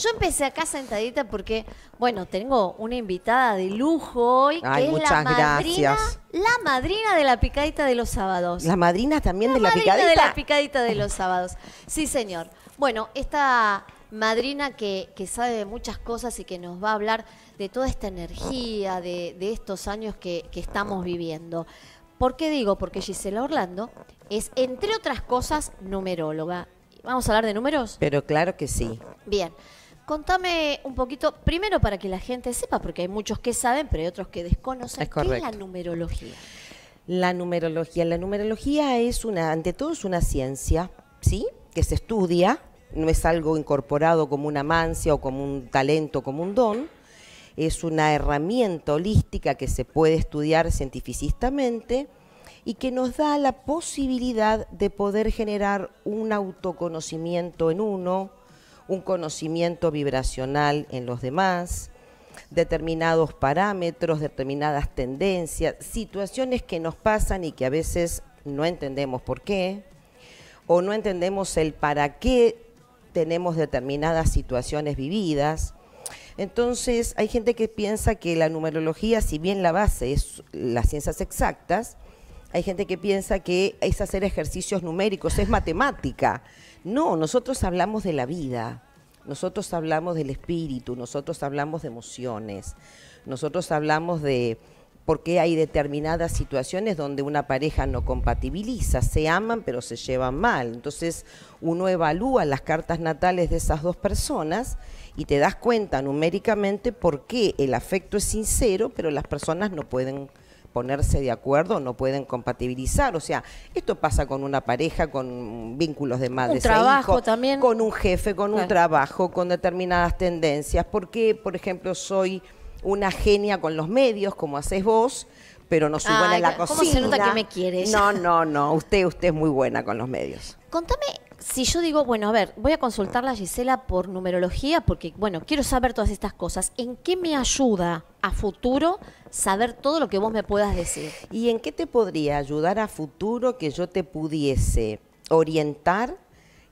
Yo empecé acá sentadita porque, bueno, tengo una invitada de lujo hoy, que es la madrina, la madrina de la picadita de los sábados. La madrina también La de la madrina de la picadita de los sábados. Sí, señor. Bueno, esta madrina que, sabe de muchas cosas y que nos va a hablar de toda esta energía, de, estos años que, que estamos viviendo. ¿Por qué digo? Porque Gisela Orlando es, entre otras cosas, numeróloga. ¿Vamos a hablar de números? Pero claro que sí. Bien contame un poquito, primero para que la gente sepa, porque hay muchos que saben, pero hay otros que desconocen, ¿qué es la numerología? La numerología. La numerología es una, ante todo es una ciencia, ¿sí? Que se estudia, no es algo incorporado como una mancia o como un talento, como un don. Es una herramienta holística que se puede estudiar cientificistamente y que nos da la posibilidad de poder generar un autoconocimiento en uno, un conocimiento vibracional en los demás, determinados parámetros, determinadas tendencias, situaciones que nos pasan y que a veces no entendemos por qué, o no entendemos el para qué tenemos determinadas situaciones vividas. Entonces, hay gente que piensa que la numerología, si bien la base es las ciencias exactas, hay gente que piensa que es hacer ejercicios numéricos, es matemática. No, nosotros hablamos de la vida, nosotros hablamos del espíritu, nosotros hablamos de emociones, nosotros hablamos de por qué hay determinadas situaciones donde una pareja no compatibiliza, se aman pero se llevan mal. Entonces uno evalúa las cartas natales de esas dos personas y te das cuenta numéricamente por qué el afecto es sincero pero las personas no pueden ponerse de acuerdo, no pueden compatibilizar. O sea, esto pasa con una pareja, con vínculos de madre, un e trabajo también. con un jefe, con un trabajo, con determinadas tendencias. Porque, por ejemplo, soy una genia con los medios, como haces vos, pero no soy buena en la cocina. que me No, no, no. Usted, usted es muy buena con los medios. Contame si yo digo, bueno, a ver, voy a consultar Gisela por numerología porque, bueno, quiero saber todas estas cosas, ¿en qué me ayuda a futuro saber todo lo que vos me puedas decir? ¿Y en qué te podría ayudar a futuro que yo te pudiese orientar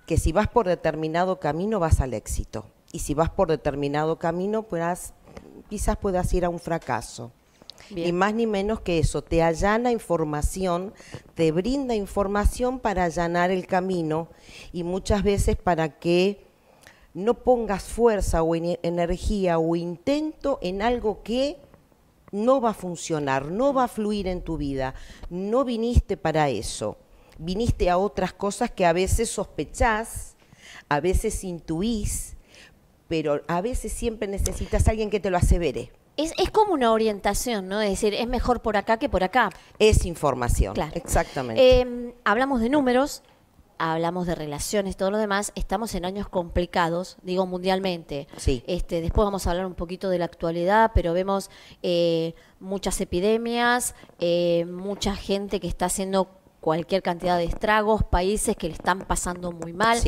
que si vas por determinado camino vas al éxito? Y si vas por determinado camino, pues, quizás puedas ir a un fracaso. Y más ni menos que eso, te allana información, te brinda información para allanar el camino y muchas veces para que no pongas fuerza o energía o intento en algo que no va a funcionar, no va a fluir en tu vida. No viniste para eso. Viniste a otras cosas que a veces sospechás, a veces intuís, pero a veces siempre necesitas a alguien que te lo asevere. Es, como una orientación, ¿no? Es decir, es mejor por acá que por acá. Es información. Claro. Exactamente. Em, hablamos de números, hablamos de relaciones, todo lo demás. Estamos en años complicados, digo mundialmente. Sí. Este, después vamos a hablar un poquito de la actualidad, pero vemos eh, muchas epidemias, eh, mucha gente que está haciendo cualquier cantidad de estragos, países que le están pasando muy mal.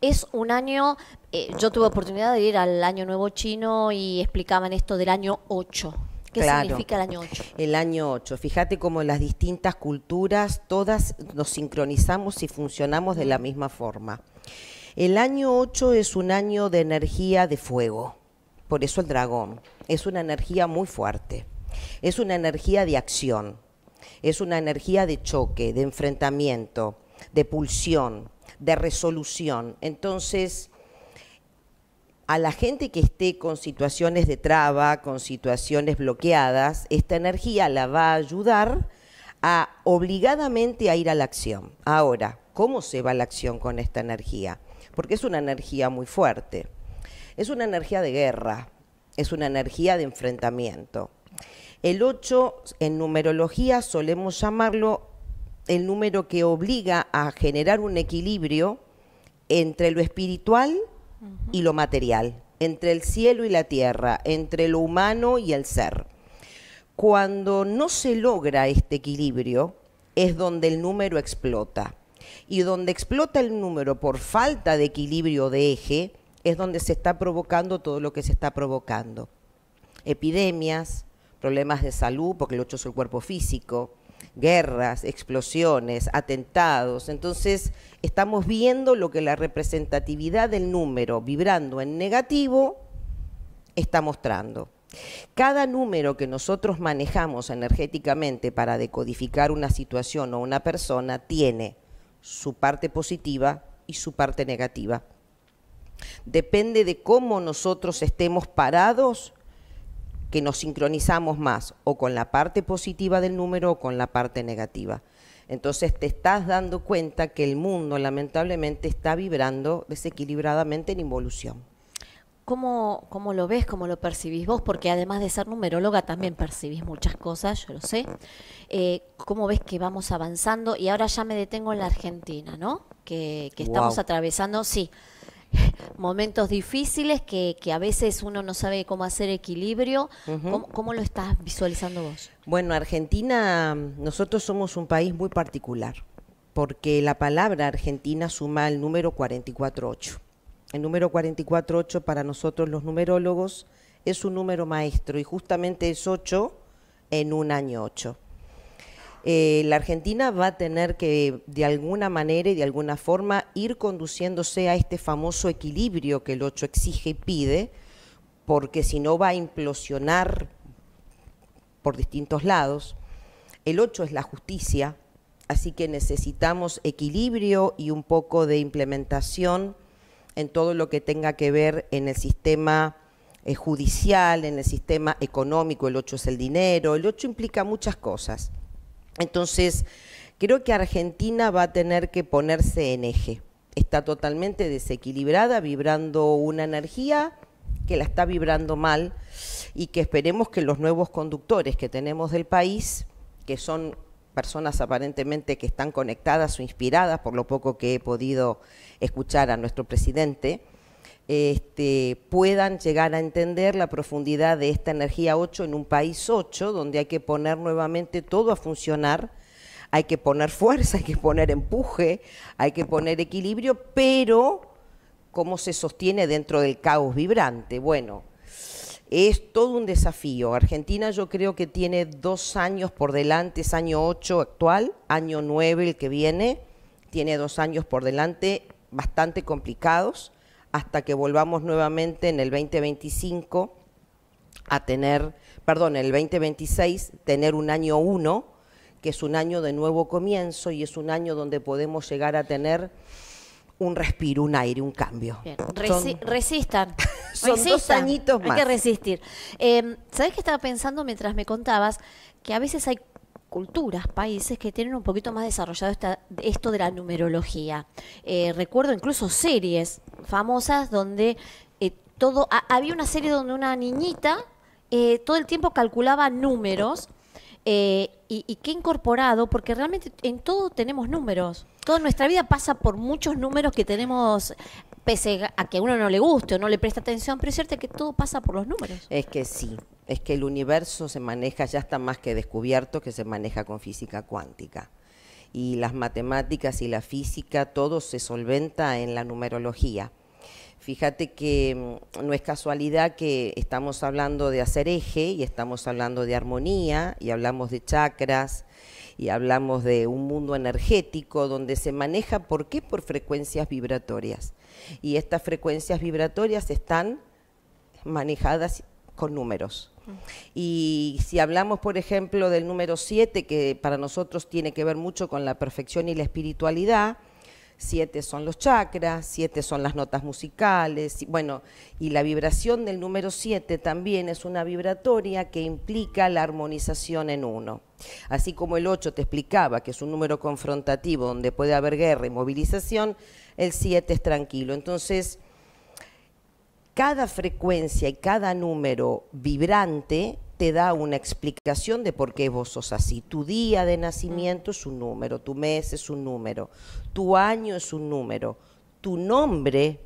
Es un año, eh, yo tuve oportunidad de ir al Año Nuevo Chino y explicaban esto del año 8. ¿Qué significa el año 8? El año 8. Fíjate cómo las distintas culturas, todas nos sincronizamos y funcionamos de la misma forma. El año 8 es un año de energía de fuego, por eso el dragón. Es una energía muy fuerte, es una energía de acción es una energía de choque, de enfrentamiento, de pulsión, de resolución. Entonces, a la gente que esté con situaciones de traba, con situaciones bloqueadas, esta energía la va a ayudar a obligadamente a ir a la acción. Ahora, ¿cómo se va a la acción con esta energía? Porque es una energía muy fuerte. Es una energía de guerra, es una energía de enfrentamiento. El 8, en numerología, solemos llamarlo el número que obliga a generar un equilibrio entre lo espiritual y lo material, entre el cielo y la tierra, entre lo humano y el ser. Cuando no se logra este equilibrio, es donde el número explota. Y donde explota el número por falta de equilibrio de eje, es donde se está provocando todo lo que se está provocando. Epidemias, problemas de salud, porque el 8 es el cuerpo físico, guerras, explosiones, atentados. Entonces, estamos viendo lo que la representatividad del número vibrando en negativo está mostrando. Cada número que nosotros manejamos energéticamente para decodificar una situación o una persona tiene su parte positiva y su parte negativa. Depende de cómo nosotros estemos parados que nos sincronizamos más o con la parte positiva del número o con la parte negativa. Entonces te estás dando cuenta que el mundo lamentablemente está vibrando desequilibradamente en involución. ¿Cómo, ¿Cómo lo ves, cómo lo percibís vos? Porque además de ser numeróloga también percibís muchas cosas, yo lo sé. Eh, ¿Cómo ves que vamos avanzando? Y ahora ya me detengo en la Argentina, ¿no? Que, que estamos atravesando, sí, momentos difíciles que, a veces uno no sabe cómo hacer equilibrio. ¿Cómo, lo estás visualizando vos? Bueno, Argentina, nosotros somos un país muy particular, porque la palabra Argentina suma el número 448. El número 448 para nosotros los numerólogos es un número maestro y justamente es 8 en un año 8. Eh, la Argentina va a tener que de alguna manera y de alguna forma ir conduciéndose a este famoso equilibrio que el 8 exige y pide, porque si no va a implosionar por distintos lados. El 8 es la justicia, así que necesitamos equilibrio y un poco de implementación en todo lo que tenga que ver en el sistema eh, judicial, en el sistema económico, el 8 es el dinero, el 8 implica muchas cosas. Entonces, creo que Argentina va a tener que ponerse en eje. Está totalmente desequilibrada, vibrando una energía que la está vibrando mal y que esperemos que los nuevos conductores que tenemos del país, que son personas aparentemente que están conectadas o inspiradas por lo poco que he podido escuchar a nuestro presidente, este, puedan llegar a entender la profundidad de esta energía 8 en un país 8, donde hay que poner nuevamente todo a funcionar, hay que poner fuerza, hay que poner empuje, hay que poner equilibrio, pero ¿cómo se sostiene dentro del caos vibrante? Bueno, es todo un desafío. Argentina yo creo que tiene dos años por delante, es año 8 actual, año 9 el que viene, tiene dos años por delante bastante complicados hasta que volvamos nuevamente en el 2025 a tener, perdón, en el 2026 tener un año uno, que es un año de nuevo comienzo y es un año donde podemos llegar a tener un respiro, un aire, un cambio. resistan. son dos añitos más. Hay que resistir. Em, ¿Sabes qué estaba pensando mientras me contabas? Que a veces hay culturas, países que tienen un poquito más desarrollado esto de la numerología. Eh, recuerdo incluso series famosas donde eh, todo, había una serie donde una niñita eh, todo el tiempo calculaba números y, y qué incorporado, porque realmente en todo tenemos números. Toda nuestra vida pasa por muchos números que tenemos pese a que a uno no le guste o no le presta atención, pero es cierto que todo pasa por los números. Es que sí, es que el universo se maneja, ya está más que descubierto que se maneja con física cuántica. Y las matemáticas y la física, todo se solventa en la numerología. Fíjate que mm, no es casualidad que estamos hablando de hacer eje y estamos hablando de armonía y hablamos de chakras y hablamos de un mundo energético donde se maneja, ¿por qué? Por frecuencias vibratorias y estas frecuencias vibratorias están manejadas con números. Y si hablamos, por ejemplo, del número 7, que para nosotros tiene que ver mucho con la perfección y la espiritualidad, siete son los chakras, siete son las notas musicales, bueno, y la vibración del número 7 también es una vibratoria que implica la armonización en uno. Así como el 8 te explicaba que es un número confrontativo donde puede haber guerra y movilización, el 7 es tranquilo. Entonces, cada frecuencia y cada número vibrante te da una explicación de por qué vos sos así. Tu día de nacimiento es un número, tu mes es un número, tu año es un número, tu nombre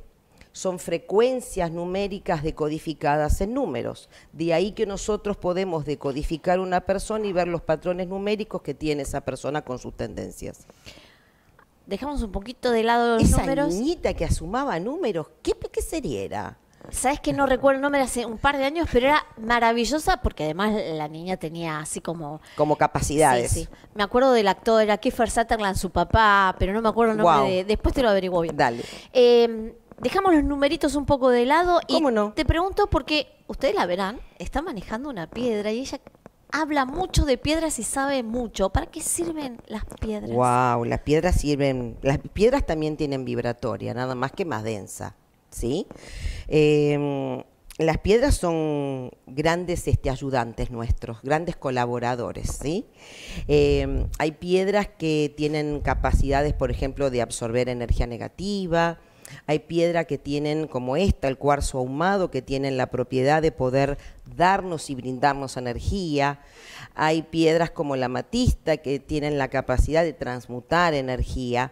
son frecuencias numéricas decodificadas en números. De ahí que nosotros podemos decodificar una persona y ver los patrones numéricos que tiene esa persona con sus tendencias dejamos un poquito de lado los Esa niñita que asumaba números, ¿qué, sería Sabes que no recuerdo el nombre hace un par de años, pero era maravillosa porque además la niña tenía así como. Como capacidades. Sí, sí. Me acuerdo del actor, era Kiefer Sutherland, su papá, pero no me acuerdo el nombre. después te lo averiguo bien. Dale. Eh, dejamos los numeritos un poco de lado. y Te pregunto porque ustedes la verán, está manejando una piedra y ella habla mucho de piedras y sabe mucho. ¿Para qué sirven las piedras? Wow, las piedras sirven, las piedras también tienen vibratoria, nada más que más densa, ¿sí? Em, las piedras son grandes este, ayudantes nuestros, grandes colaboradores, ¿sí? Em, hay piedras que tienen capacidades, por ejemplo, de absorber energía negativa, hay piedras que tienen, como esta, el cuarzo ahumado, que tienen la propiedad de poder darnos y brindarnos energía. Hay piedras como la matista que tienen la capacidad de transmutar energía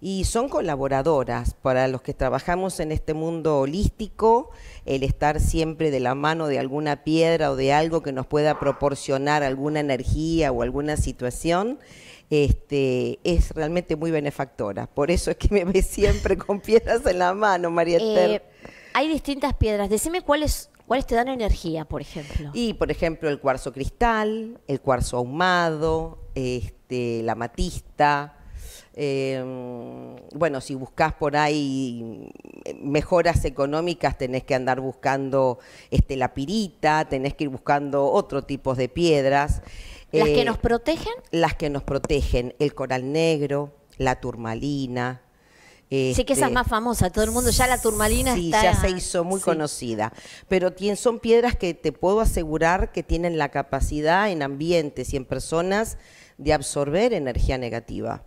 y son colaboradoras para los que trabajamos en este mundo holístico, el estar siempre de la mano de alguna piedra o de algo que nos pueda proporcionar alguna energía o alguna situación. Este, es realmente muy benefactora. Por eso es que me ve siempre con piedras en la mano, María eh, Esther. Hay distintas piedras. Decime cuáles ¿Cuáles te dan energía, por ejemplo? Y, por ejemplo, el cuarzo cristal, el cuarzo ahumado, este, la matista. Em, bueno, si buscas por ahí mejoras económicas, tenés que andar buscando este, la pirita, tenés que ir buscando otro tipo de piedras. ¿Las que eh, nos protegen? Las que nos protegen, el coral negro, la turmalina, Sé que esa es este, más famosa, todo el mundo ya la turmalina sí, ya se hizo muy conocida. Pero son piedras que te puedo asegurar que tienen la capacidad en ambientes y en personas de absorber energía negativa.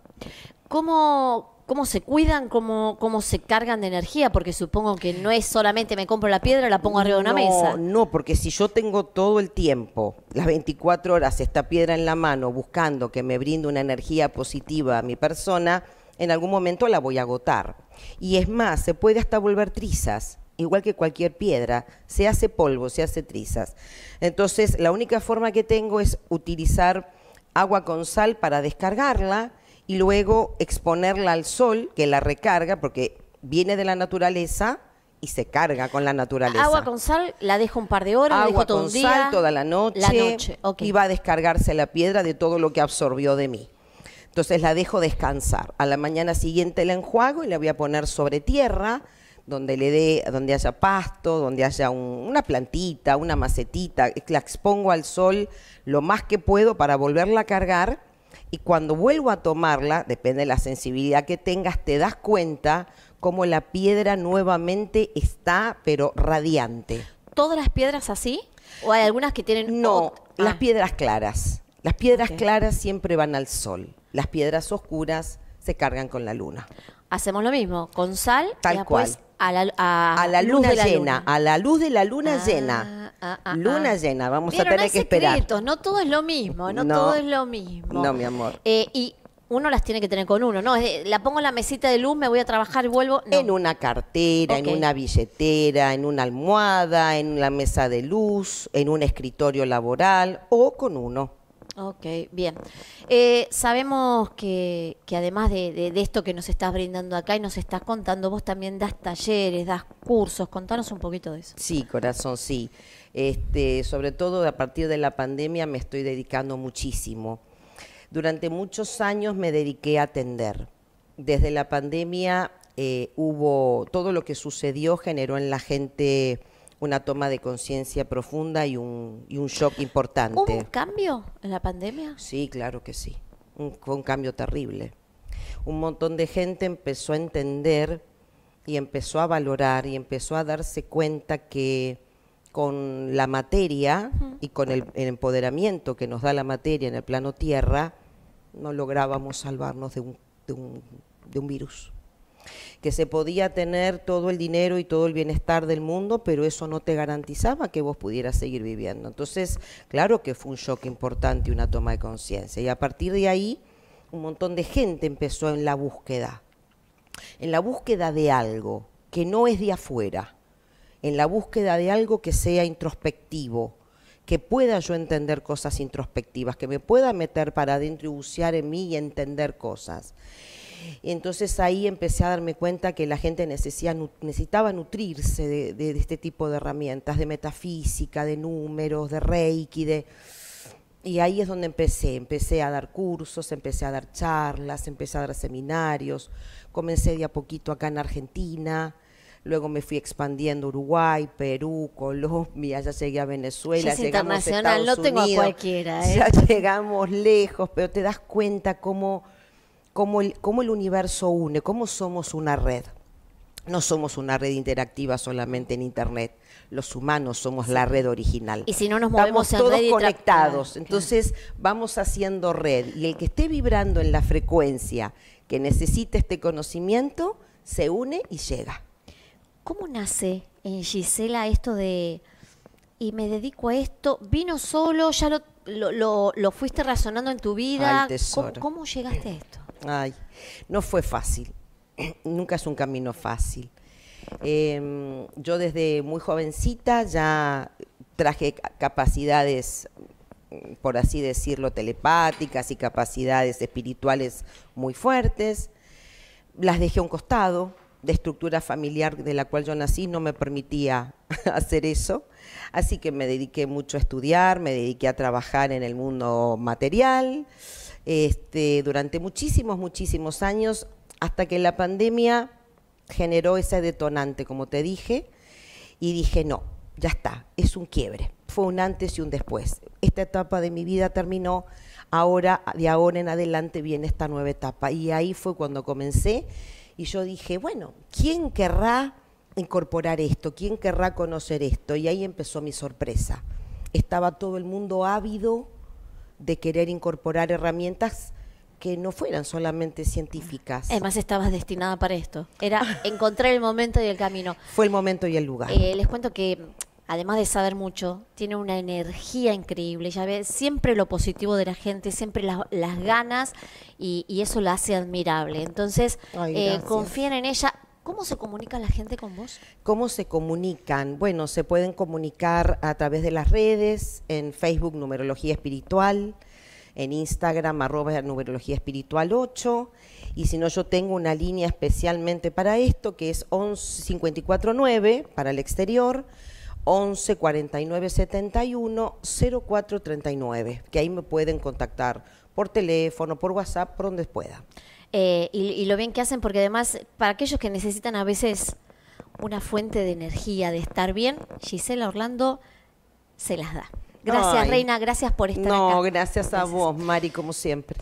¿Cómo, se cuidan, cómo, cómo se cargan de energía, porque supongo que no es solamente me compro la piedra y la pongo arriba de una mesa. No, porque si yo tengo todo el tiempo, las 24 horas, esta piedra en la mano, buscando que me brinde una energía positiva a mi persona, en algún momento la voy a agotar. Y es más, se puede hasta volver trizas, igual que cualquier piedra, se hace polvo, se hace trizas. Entonces, la única forma que tengo es utilizar agua con sal para descargarla y luego exponerla al sol, que la recarga, porque viene de la naturaleza y se carga con la naturaleza. Agua con sal la dejo un par de horas, la dejo con sal toda la noche, la noche y va a descargarse la piedra de todo lo que absorbió de mí. Entonces la dejo descansar. A la mañana siguiente la enjuago y la voy a poner sobre tierra, donde le dé, donde haya pasto, donde haya una plantita, una macetita, la expongo al sol lo más que puedo para volverla a cargar. Y cuando vuelvo a tomarla, depende de la sensibilidad que tengas, te das cuenta cómo la piedra nuevamente está, pero radiante. ¿Todas las piedras así? ¿O hay algunas que tienen.? No, las ah. piedras claras. Las piedras claras siempre van al sol, las piedras oscuras se cargan con la luna. Hacemos lo mismo, con sal Tal y cual. A la, la luna llena, a la luz de la luna ah, llena. Ah, ah, luna llena, vamos a tener hay que esperar. no todo es lo mismo, no, todo es lo mismo. No, mi amor. Eh, y uno las tiene que tener con uno, ¿no? Eh, la pongo en la mesita de luz, me voy a trabajar y vuelvo. En una cartera, en una billetera, en una almohada, en la mesa de luz, en un escritorio laboral o con uno. Ok, bien. Eh, sabemos que, además de, esto que nos estás brindando acá y nos estás contando, vos también das talleres, das cursos. Contanos un poquito de eso. Sí, corazón, sí. Este, sobre todo a partir de la pandemia me estoy dedicando muchísimo. Durante muchos años me dediqué a atender. Desde la pandemia eh, hubo todo lo que sucedió generó en la gente una toma de conciencia profunda y un, y un shock importante. ¿Hubo un cambio en la pandemia? Sí, claro que sí. Un, fue un cambio terrible. Un montón de gente empezó a entender y empezó a valorar y empezó a darse cuenta que con la materia y con el, el, empoderamiento que nos da la materia en el plano tierra, no lográbamos salvarnos de un, de un, de un virus que se podía tener todo el dinero y todo el bienestar del mundo, pero eso no te garantizaba que vos pudieras seguir viviendo. Entonces, claro que fue un shock importante, una toma de conciencia. Y a partir de ahí, un montón de gente empezó en la búsqueda, en la búsqueda de algo que no es de afuera, en la búsqueda de algo que sea introspectivo, que pueda yo entender cosas introspectivas, que me pueda meter para adentro y bucear en mí y entender cosas. Y entonces ahí empecé a darme cuenta que la gente necesitaba nutrirse de, este tipo de herramientas, de metafísica, de números, de reiki, de... Y ahí es donde empecé, empecé a dar cursos, empecé a dar charlas, empecé a dar seminarios, comencé de a poquito acá en Argentina, Luego me fui expandiendo Uruguay, Perú, Colombia, ya llegué a Venezuela, es llegamos internacional, a no tengo Unidos, cualquiera. ¿eh? Ya llegamos lejos, pero te das cuenta cómo cómo el, universo une, cómo somos una red. No somos una red interactiva solamente en Internet. Los humanos somos la red original. Y si no nos movemos Estamos todos conectados. Entonces vamos haciendo red. Y el que esté vibrando en la frecuencia que necesita este conocimiento, se une y llega. ¿Cómo nace en Gisela esto de, y me dedico a esto? ¿Vino solo? ¿Ya lo, lo, lo, fuiste razonando en tu vida? ¿Cómo, ¿Cómo llegaste a esto? Ay, no fue fácil. Nunca es un camino fácil. Em, yo desde muy jovencita ya traje capacidades, mm, por así decirlo, telepáticas y capacidades espirituales muy fuertes. Las dejé a un costado, de estructura familiar de la cual yo nací no me permitía hacer eso, así que me dediqué mucho a estudiar, me dediqué a trabajar en el mundo material este, durante muchísimos, muchísimos años, hasta que la pandemia generó ese detonante, como te dije, y dije, no, ya está, es un quiebre. Fue un antes y un después. Esta etapa de mi vida terminó, ahora, de ahora en adelante viene esta nueva etapa. Y ahí fue cuando comencé y yo dije, bueno, ¿quién querrá incorporar esto? ¿Quién querrá conocer esto? Y ahí empezó mi sorpresa. Estaba todo el mundo ávido de querer incorporar herramientas que no fueran solamente científicas. Además, estabas destinada para esto. Era encontrar el momento y el camino. Fue el momento y el lugar. Eh, les cuento que, además de saber mucho, tiene una energía increíble. Ya ve siempre lo positivo de la gente, siempre las ganas, y, eso la hace admirable. Entonces, eh, confían confíen en ella, ¿Cómo se comunica la gente con vos? ¿Cómo se comunican? Bueno, se pueden comunicar a través de las redes, en Facebook Numerología Espiritual, en Instagram arroba Numerología Espiritual 8, y si no, yo tengo una línea especialmente para esto, que es 549 para el exterior, 11 49 71 04 39, que ahí me pueden contactar por teléfono, por WhatsApp, por donde pueda. Eh, y, lo bien que hacen, porque además, para aquellos que necesitan a veces una fuente de energía, de estar bien, Gisela Orlando se las da. Gracias, Reina, gracias por estar no, No, gracias a vos, Mari, como siempre.